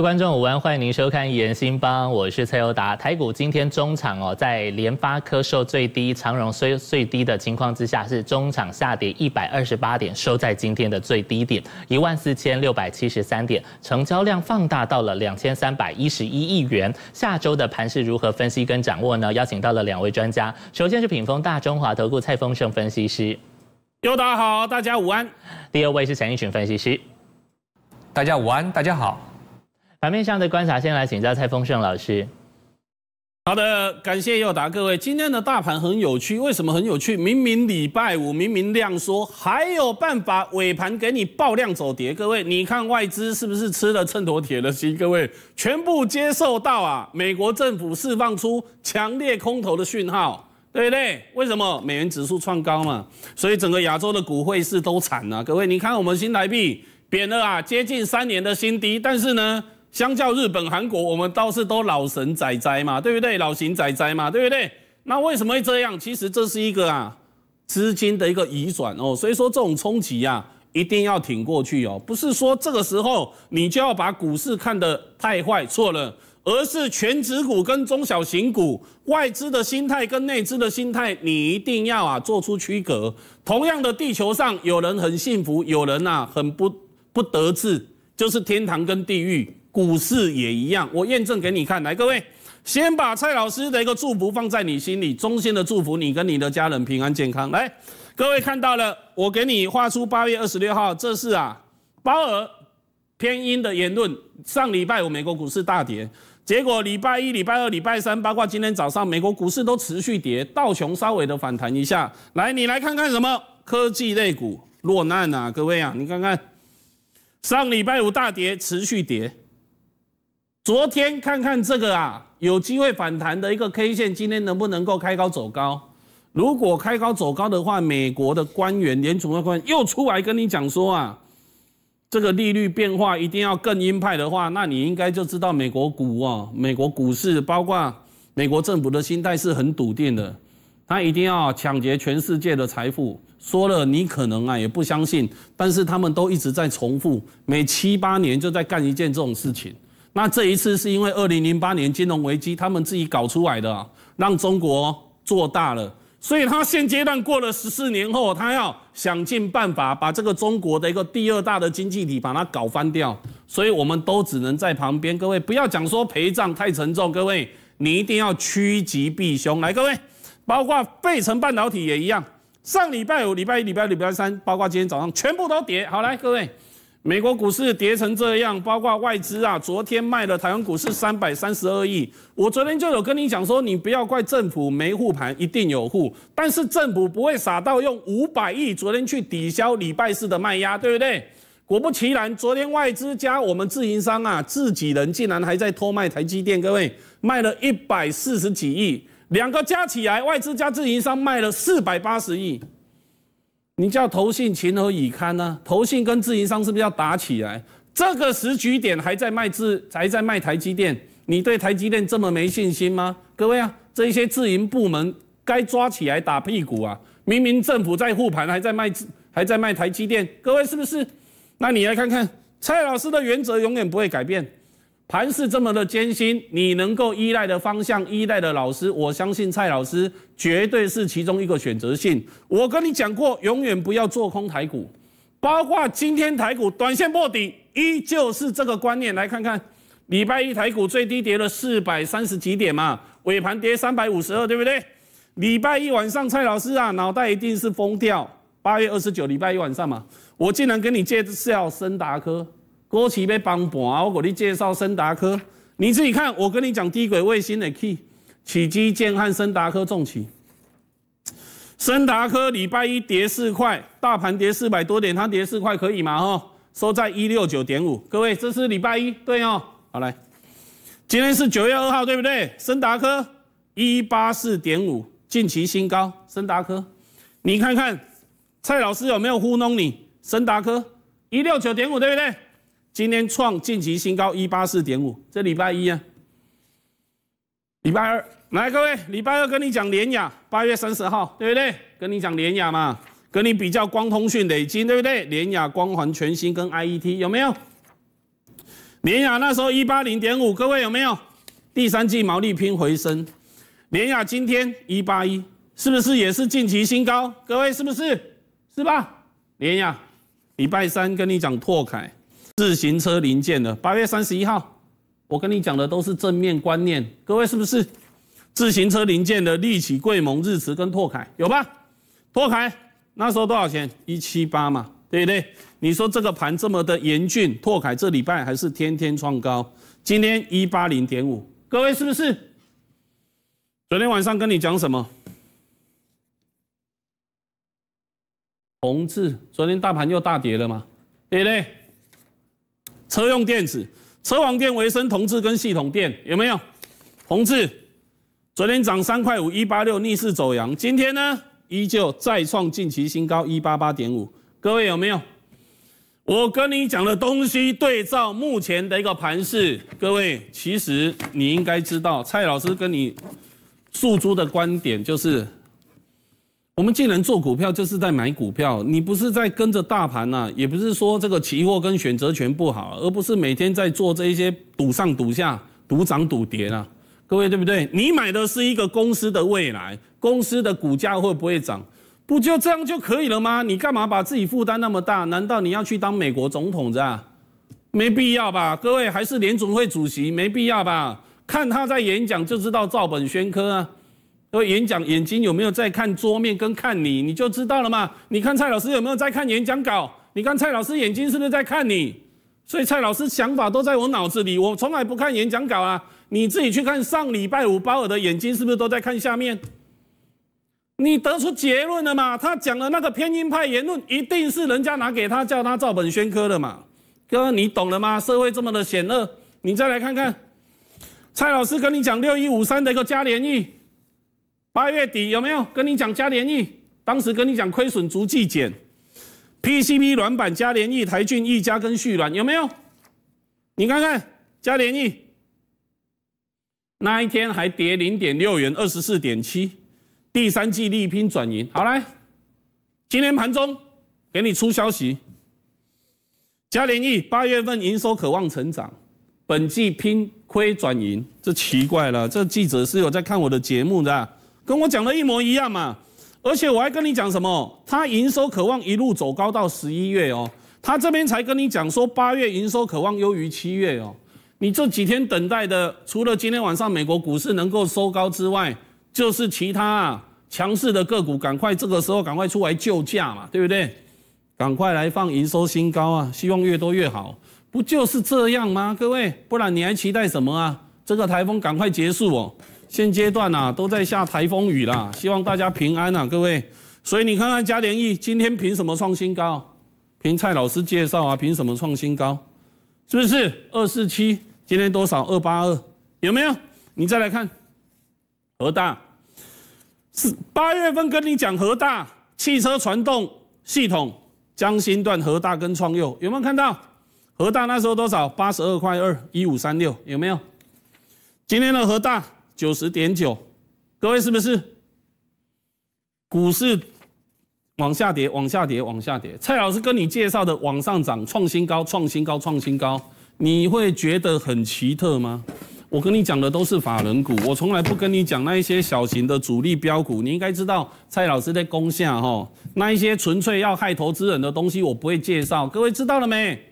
观众午安，欢迎您收看《研新帮》，我是蔡尤达。台股今天中场哦，在联发科收最低、长荣虽最低的情况之下，是中场下跌一百二十八点，收在今天的最低点一万四千六百七十三点，成交量放大到了两千三百一十一亿元。下周的盘是如何分析跟掌握呢？邀请到了两位专家，首先是品峰大中华投顾蔡丰盛分析师，大达好，大家午安。第二位是陈奕群分析师，大家午安，大家好。盘面上的观察，先来请教蔡丰盛老师。好的，感谢佑达各位。今天的大盘很有趣，为什么很有趣？明明礼拜五明明亮说，还有办法尾盘给你爆量走跌。各位，你看外资是不是吃了秤砣铁了心？各位，全部接受到啊，美国政府释放出强烈空头的讯号，对不对？为什么美元指数创高嘛？所以整个亚洲的股汇市都惨了。各位，你看我们新台币贬了啊，接近三年的新低，但是呢？相较日本、韩国，我们倒是都老神仔仔嘛，对不对？老型仔仔嘛，对不对？那为什么会这样？其实这是一个啊资金的一个移转哦，所以说这种冲击呀，一定要挺过去哦。不是说这个时候你就要把股市看得太坏，错了，而是全指股跟中小型股，外资的心态跟内资的心态，你一定要啊做出区隔。同样的，地球上有人很幸福，有人呐很不不得志，就是天堂跟地狱。股市也一样，我验证给你看。来，各位，先把蔡老师的一个祝福放在你心里，衷心的祝福你跟你的家人平安健康。来，各位看到了，我给你画出八月二十六号，这是啊，鲍尔偏阴的言论。上礼拜五美国股市大跌，结果礼拜一、礼拜二、礼拜三，包括今天早上美国股市都持续跌，道琼稍微的反弹一下。来，你来看看什么科技类股落难啊，各位啊，你看看上礼拜五大跌，持续跌。昨天看看这个啊，有机会反弹的一个 K 线，今天能不能够开高走高？如果开高走高的话，美国的官员，联储的官员又出来跟你讲说啊，这个利率变化一定要更鹰派的话，那你应该就知道美国股哦，美国股市包括美国政府的心态是很笃定的，他一定要抢劫全世界的财富。说了你可能啊也不相信，但是他们都一直在重复，每七八年就在干一件这种事情。那这一次是因为二零零八年金融危机，他们自己搞出来的，让中国做大了。所以他现阶段过了十四年后，他要想尽办法把这个中国的一个第二大的经济体把它搞翻掉。所以我们都只能在旁边。各位不要讲说陪葬太沉重，各位你一定要趋吉避凶。来，各位，包括费城半导体也一样。上礼拜五、礼拜一、礼拜二、礼拜三，包括今天早上全部都跌。好，来各位。美国股市跌成这样，包括外资啊，昨天卖了台湾股市三百三十二亿。我昨天就有跟你讲说，你不要怪政府没护盘，一定有护。但是政府不会傻到用五百亿昨天去抵消礼拜四的卖压，对不对？果不其然，昨天外资加我们自营商啊，自己人竟然还在偷卖台积电，各位卖了一百四十几亿，两个加起来，外资加自营商卖了四百八十亿。你叫投信情何以堪呢？投信跟自营商是不是要打起来？这个时局点还在卖自，还在卖台积电，你对台积电这么没信心吗？各位啊，这些自营部门该抓起来打屁股啊！明明政府在护盘，还在卖，还在卖台积电，各位是不是？那你来看看蔡老师的原则永远不会改变。盘是这么的艰辛，你能够依赖的方向、依赖的老师，我相信蔡老师绝对是其中一个选择性。我跟你讲过，永远不要做空台股，包括今天台股短线破底，依旧是这个观念。来看看，礼拜一台股最低跌了四百三十几点嘛，尾盘跌三百五十二，对不对？礼拜一晚上蔡老师啊，脑袋一定是疯掉。八月二十九礼拜一晚上嘛，我竟然跟你介绍森达科。郭奇被帮盘，我给你介绍森达科，你自己看。我跟你讲低轨卫星的 key，起基建和森达科重起。森达科礼拜一跌四块，大盘跌四百多点，它跌四块可以吗？哦，收在一六九点五。各位，这是礼拜一，对哦。好来，今天是九月二号，对不对？森达科一八四点五，近期新高。森达科，你看看蔡老师有没有糊弄你？森达科一六九点五，对不对？今天创晋级新高一八四点五，这礼拜一啊，礼拜二来各位，礼拜二跟你讲联雅，八月三十号对不对？跟你讲联雅嘛，跟你比较光通讯、垒金对不对？联雅光环全新跟 I E T 有没有？联雅那时候一八零点五，各位有没有？第三季毛利拼回升，联雅今天一八一，是不是也是晋级新高？各位是不是？是吧？联雅礼拜三跟你讲拓凯。自行车零件的八月三十一号，我跟你讲的都是正面观念，各位是不是？自行车零件的利奇、桂盟、日驰跟拓凯有吧？拓凯那时候多少钱？一七八嘛，对不对？你说这个盘这么的严峻，拓凯这礼拜还是天天创高，今天一八零点五，各位是不是？昨天晚上跟你讲什么？同志，昨天大盘又大跌了嘛，对不对？车用电子、车网电维生、同志跟系统电有没有？同志昨天涨三块五，一八六逆势走阳，今天呢依旧再创近期新高一八八点五。各位有没有？我跟你讲的东西对照目前的一个盘势，各位其实你应该知道，蔡老师跟你诉诸的观点就是。我们既然做股票，就是在买股票，你不是在跟着大盘呐，也不是说这个期货跟选择权不好，而不是每天在做这一些赌上赌下、赌涨赌跌啊。各位对不对？你买的是一个公司的未来，公司的股价会不会涨，不就这样就可以了吗？你干嘛把自己负担那么大？难道你要去当美国总统是吧？没必要吧？各位还是联总会主席，没必要吧？看他在演讲就知道照本宣科啊。所以演讲眼睛有没有在看桌面跟看你，你就知道了嘛？你看蔡老师有没有在看演讲稿？你看蔡老师眼睛是不是在看你？所以蔡老师想法都在我脑子里，我从来不看演讲稿啊！你自己去看上礼拜五包尔的眼睛是不是都在看下面？你得出结论了吗？他讲的那个偏音派言论，一定是人家拿给他叫他照本宣科的嘛？哥，你懂了吗？社会这么的险恶，你再来看看蔡老师跟你讲六一五三的一个加联译。八月底有没有跟你讲嘉联益？当时跟你讲亏损逐季减，PCB 软板嘉联益、台俊、益加跟旭软有没有？你看看嘉联益那一天还跌零点六元，二十四点七，第三季利拼转盈。好来，今天盘中给你出消息，嘉联益八月份营收渴望成长，本季拼亏转盈，这奇怪了。这记者是有在看我的节目，的。跟我讲的一模一样嘛，而且我还跟你讲什么，他营收渴望一路走高到十一月哦，他这边才跟你讲说八月营收渴望优于七月哦，你这几天等待的除了今天晚上美国股市能够收高之外，就是其他强势的个股赶快这个时候赶快出来救驾嘛，对不对？赶快来放营收新高啊，希望越多越好，不就是这样吗？各位，不然你还期待什么啊？这个台风赶快结束哦。现阶段呐，都在下台风雨啦，希望大家平安呐，各位。所以你看看嘉联益今天凭什么创新高？凭蔡老师介绍啊，凭什么创新高？是不是二四七？今天多少？二八二？有没有？你再来看核大，是八月份跟你讲核大汽车传动系统江心段核大跟创佑有没有看到？核大那时候多少？八十二块二一五三六有没有？今天的核大。九十点九，各位是不是股市往下跌，往下跌，往下跌？蔡老师跟你介绍的往上涨，创新高，创新高，创新高，你会觉得很奇特吗？我跟你讲的都是法人股，我从来不跟你讲那一些小型的主力标股。你应该知道蔡老师在攻下哈，那一些纯粹要害投资人的东西我不会介绍。各位知道了没？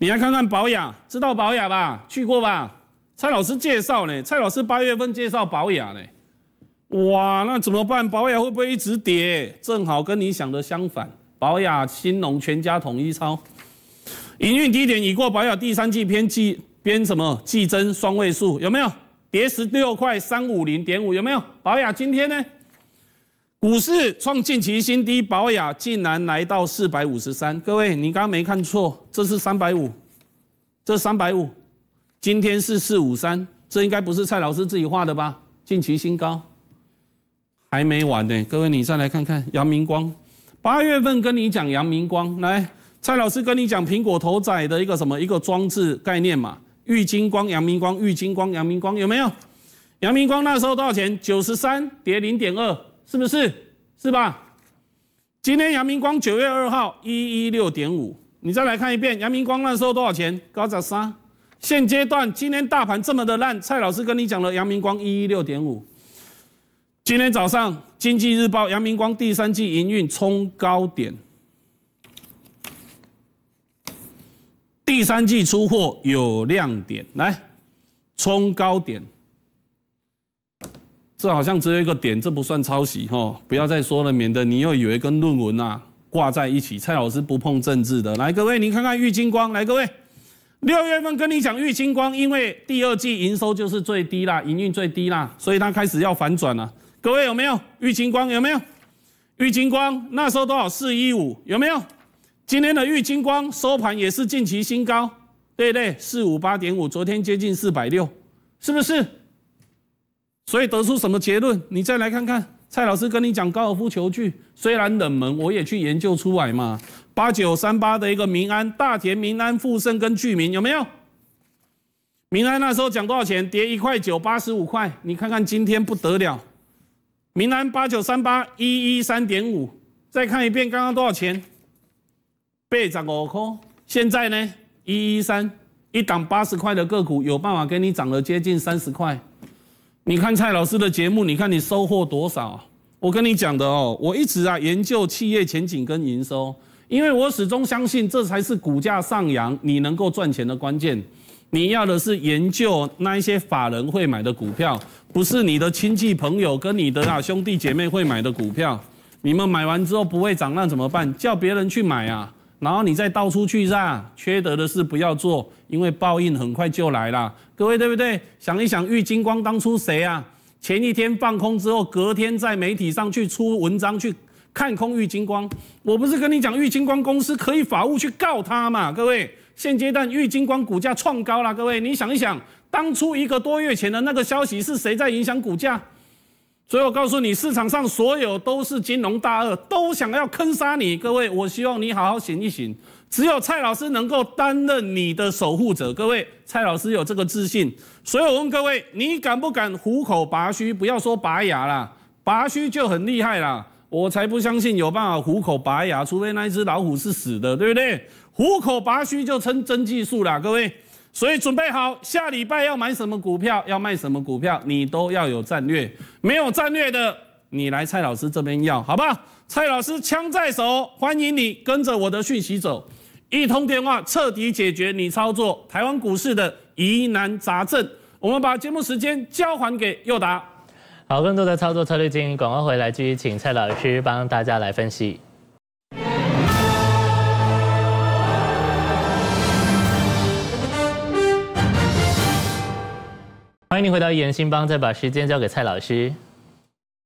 你来看看保养，知道保养吧？去过吧？蔡老师介绍呢？蔡老师八月份介绍保雅呢，哇，那怎么办？保雅会不会一直跌？正好跟你想的相反。保雅、兴隆、全家统一超，营运低点已过。保雅第三季偏季偏什么？季增双位数有没有？跌十六块三五零点五有没有？保雅今天呢？股市创近期新低，保雅竟然来到四百五十三。各位，你刚刚没看错，这是三百五，这三百五。今天是四五三，这应该不是蔡老师自己画的吧？近期新高，还没完呢。各位，你再来看看杨明光，八月份跟你讲杨明光，来，蔡老师跟你讲苹果头仔的一个什么一个装置概念嘛？玉金光、杨明光、玉金光、杨明光有没有？杨明光那时候多少钱？九十三跌零点二，是不是？是吧？今天杨明光九月二号一一六点五，你再来看一遍杨明光那时候多少钱？高则三。现阶段今天大盘这么的烂，蔡老师跟你讲了，阳明光一一六点五。今天早上《经济日报》，阳明光第三季营运冲高点，第三季出货有亮点，来冲高点。这好像只有一个点，这不算抄袭哦，不要再说了，免得你又以为跟论文呐挂在一起。蔡老师不碰政治的，来各位，你看看郁金光，来各位。六月份跟你讲玉清光，因为第二季营收就是最低啦，营运最低啦，所以它开始要反转了。各位有没有玉清光？有没有玉清光？那时候多少？四一五有没有？今天的玉清光收盘也是近期新高，对不对？四五八点五，昨天接近四百六，是不是？所以得出什么结论？你再来看看蔡老师跟你讲高尔夫球具，虽然冷门，我也去研究出来嘛。八九三八的一个民安，大田民安富盛跟巨民有没有？民安那时候讲多少钱？跌一块九，八十五块。你看看今天不得了，民安八九三八一一三点五。再看一遍刚刚多少钱？倍涨五空。现在呢一一三，一档八十块的个股有办法给你涨了接近三十块。你看蔡老师的节目，你看你收获多少？我跟你讲的哦，我一直啊研究企业前景跟营收。因为我始终相信，这才是股价上扬你能够赚钱的关键。你要的是研究那一些法人会买的股票，不是你的亲戚朋友跟你的啊兄弟姐妹会买的股票。你们买完之后不会涨，那怎么办？叫别人去买啊，然后你再倒出去让缺德的事不要做，因为报应很快就来了。各位对不对？想一想，郁金光当初谁啊？前一天放空之后，隔天在媒体上去出文章去。看空玉金光，我不是跟你讲玉金光公司可以法务去告他嘛？各位，现阶段玉金光股价创高了，各位你想一想，当初一个多月前的那个消息是谁在影响股价？所以我告诉你，市场上所有都是金融大鳄都想要坑杀你，各位，我希望你好好醒一醒。只有蔡老师能够担任你的守护者，各位，蔡老师有这个自信。所以，我问各位，你敢不敢虎口拔须？不要说拔牙啦，拔须就很厉害啦。我才不相信有办法虎口拔牙，除非那一只老虎是死的，对不对？虎口拔须就称真技术了，各位。所以准备好下礼拜要买什么股票，要卖什么股票，你都要有战略。没有战略的，你来蔡老师这边要，好不好？蔡老师枪在手，欢迎你跟着我的讯息走，一通电话彻底解决你操作台湾股市的疑难杂症。我们把节目时间交还给佑达。好，更多的操作策略经营广告回来继续，请蔡老师帮大家来分析。欢迎你回到易言新邦，再把时间交给蔡老师。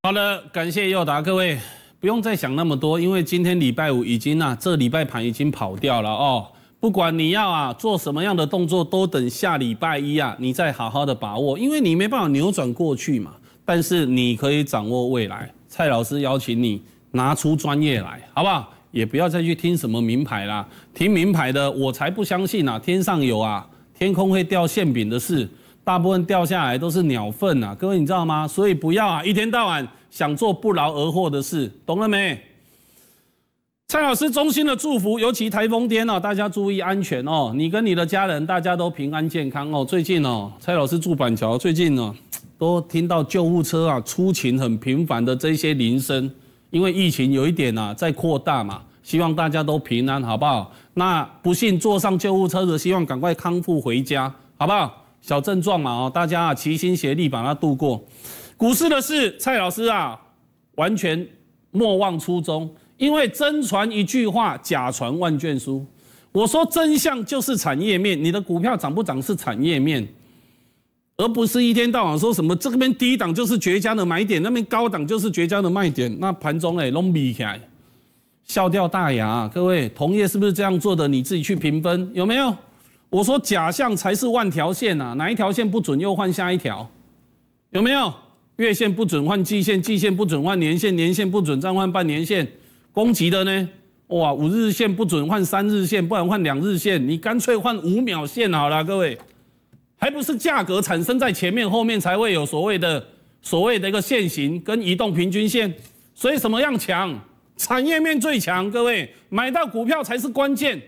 好了，感谢耀达，各位不用再想那么多，因为今天礼拜五已经啊，这礼拜盘已经跑掉了哦。不管你要啊做什么样的动作，都等下礼拜一啊，你再好好的把握，因为你没办法扭转过去嘛。但是你可以掌握未来，蔡老师邀请你拿出专业来，好不好？也不要再去听什么名牌啦，听名牌的我才不相信呢。天上有啊，天空会掉馅饼的事，大部分掉下来都是鸟粪啊，各位你知道吗？所以不要啊，一天到晚想做不劳而获的事，懂了没？蔡老师衷心的祝福，尤其台风天哦，大家注意安全哦，你跟你的家人，大家都平安健康哦。最近哦，蔡老师住板桥，最近呢？都听到救护车啊出勤很频繁的这些铃声，因为疫情有一点啊在扩大嘛，希望大家都平安，好不好？那不幸坐上救护车的，希望赶快康复回家，好不好？小症状嘛哦，大家啊齐心协力把它度过。股市的事，蔡老师啊，完全莫忘初衷，因为真传一句话，假传万卷书。我说真相就是产业面，你的股票涨不涨是产业面。而不是一天到晚说什么这边低档就是绝佳的买点，那边高档就是绝佳的卖点，那盘中哎拢比起来笑掉大牙。各位同业是不是这样做的？你自己去评分有没有？我说假象才是万条线啊，哪一条线不准又换下一条，有没有月线不准换季线，季线不准换年线，年线不准再换半年线，攻击的呢？哇，五日线不准换三日线，不然换两日线，你干脆换五秒线好了，各位。还不是价格产生在前面，后面才会有所谓的所谓的一个线型跟移动平均线。所以什么样强，产业面最强。各位买到股票才是关键，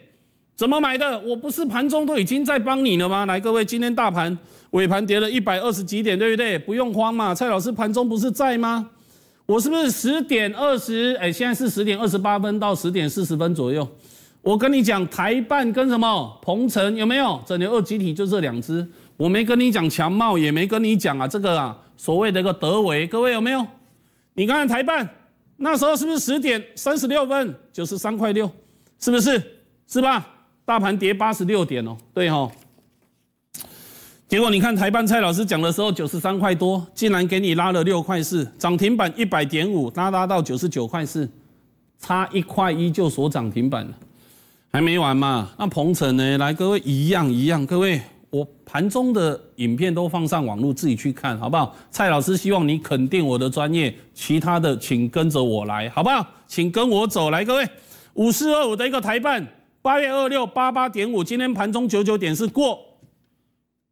怎么买的？我不是盘中都已经在帮你了吗？来，各位，今天大盘尾盘跌了一百二十几点，对不对？不用慌嘛，蔡老师盘中不是在吗？我是不是十点二十？哎，现在是十点二十八分到十点四十分左右。我跟你讲，台办跟什么鹏程有没有？整牛二集体就这两只。我没跟你讲强茂，也没跟你讲啊这个啊，所谓的个德维，各位有没有？你看台办那时候是不是十点三十六分九十三块六？是不是？是吧？大盘跌八十六点哦，对吼。结果你看台办蔡老师讲的时候九十三块多，竟然给你拉了六块四，涨停板一百点五，拉拉到九十九块四，差一块一就锁涨停板了。还没完嘛？那鹏程呢？来，各位一样一样。各位，我盘中的影片都放上网络，自己去看，好不好？蔡老师希望你肯定我的专业，其他的请跟着我来，好不好？请跟我走来，各位，五四二五的一个台办，八月二六八八点五，今天盘中九九点是过，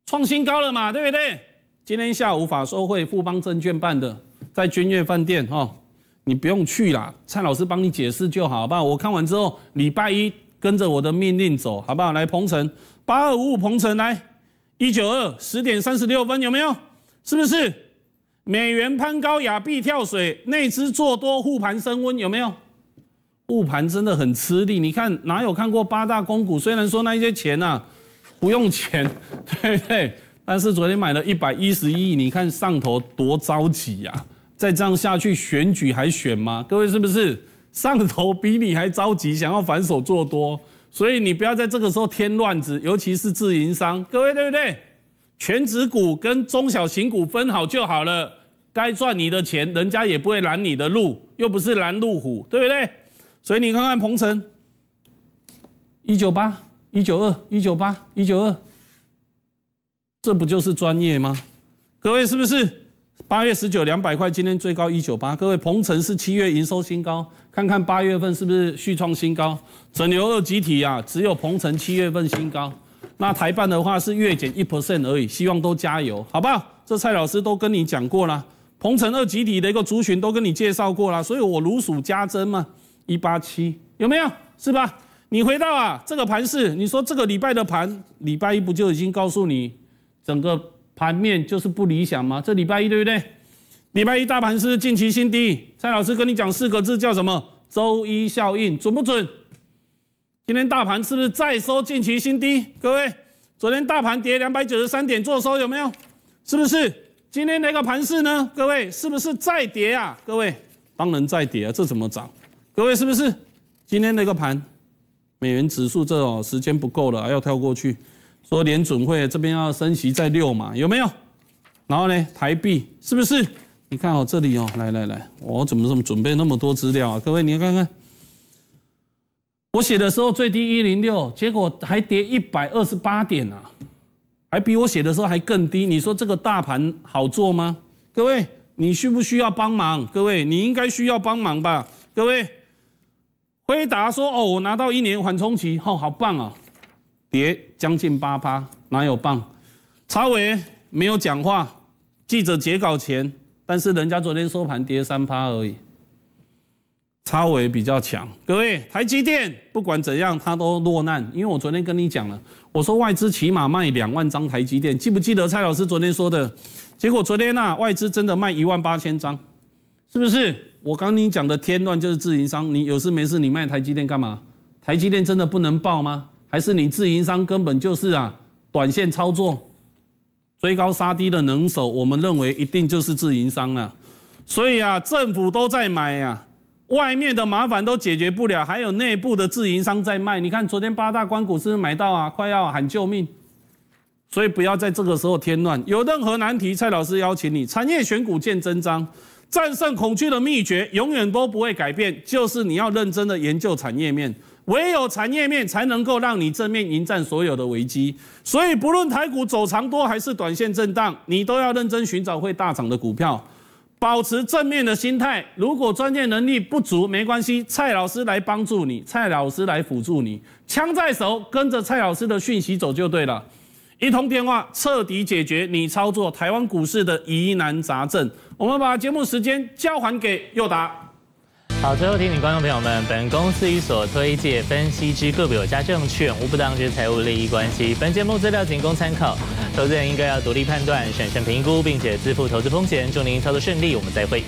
创新高了嘛，对不对？今天下午法收会富邦证券办的，在君悦饭店哈，你不用去啦，蔡老师帮你解释就好，好不好？我看完之后，礼拜一。跟着我的命令走，好不好？来，鹏程八二五五，鹏程来一九二，十点三十六分，有没有？是不是？美元攀高，亚币跳水，内资做多护盘升温，有没有？护盘真的很吃力。你看哪有看过八大公股？虽然说那些钱呐不用钱，对不对？但是昨天买了一百一十亿，你看上头多着急呀！再这样下去，选举还选吗？各位是不是？上头比你还着急，想要反手做多，所以你不要在这个时候添乱子，尤其是自营商，各位对不对？全职股跟中小型股分好就好了，该赚你的钱，人家也不会拦你的路，又不是拦路虎，对不对？所以你看看鹏程，一九八、一九二、一九八、一九二，这不就是专业吗？各位是不是？八月十九两百块，今天最高一九八。各位，鹏程是七月营收新高，看看八月份是不是续创新高。整牛二集体啊，只有鹏程七月份新高。那台办的话是月减一 percent 而已，希望都加油，好不好？这蔡老师都跟你讲过了，鹏程二集体的一个族群都跟你介绍过了，所以我如数家珍嘛。一八七有没有？是吧？你回到啊这个盘市，你说这个礼拜的盘，礼拜一不就已经告诉你整个？盘面就是不理想吗？这礼拜一对不对？礼拜一大盘是近期新低。蔡老师跟你讲四个字叫什么？周一效应准不准？今天大盘是不是再收近期新低？各位，昨天大盘跌两百九十三点做收有没有？是不是？今天那个盘势呢？各位是不是再跌啊？各位，帮人再跌啊，这怎么涨？各位是不是？今天那个盘，美元指数这种时间不够了，还要跳过去。说联准会这边要升息在六嘛，有没有？然后呢，台币是不是？你看哦，这里哦，来来来，我怎么怎么准备那么多资料啊？各位，你看看，我写的时候最低一零六，结果还跌一百二十八点啊，还比我写的时候还更低。你说这个大盘好做吗？各位，你需不需要帮忙？各位，你应该需要帮忙吧？各位，回答说哦，我拿到一年缓冲期，哦，好棒啊！跌将近八趴，哪有棒？超伟没有讲话，记者截稿前，但是人家昨天收盘跌三趴而已。超伟比较强，各位，台积电不管怎样，他都落难，因为我昨天跟你讲了，我说外资起码卖两万张台积电，记不记得蔡老师昨天说的？结果昨天啊，外资真的卖一万八千张，是不是？我刚你讲的天乱就是自营商，你有事没事你卖台积电干嘛？台积电真的不能爆吗？还是你自营商根本就是啊，短线操作、追高杀低的能手，我们认为一定就是自营商了。所以啊，政府都在买啊，外面的麻烦都解决不了，还有内部的自营商在卖。你看昨天八大关股是不是买到啊，快要喊救命？所以不要在这个时候添乱。有任何难题，蔡老师邀请你产业选股见真章，战胜恐惧的秘诀永远都不会改变，就是你要认真的研究产业面。唯有产业面才能够让你正面迎战所有的危机，所以不论台股走长多还是短线震荡，你都要认真寻找会大涨的股票，保持正面的心态。如果专业能力不足，没关系，蔡老师来帮助你，蔡老师来辅助你，枪在手，跟着蔡老师的讯息走就对了。一通电话，彻底解决你操作台湾股市的疑难杂症。我们把节目时间交还给佑达。好，最后提醒观众朋友们，本公司所推介分析之个别有价证券，无不当之财务利益关系。本节目资料仅供参考，投资人应该要独立判断、审慎评估，并且自负投资风险。祝您操作顺利，我们再会。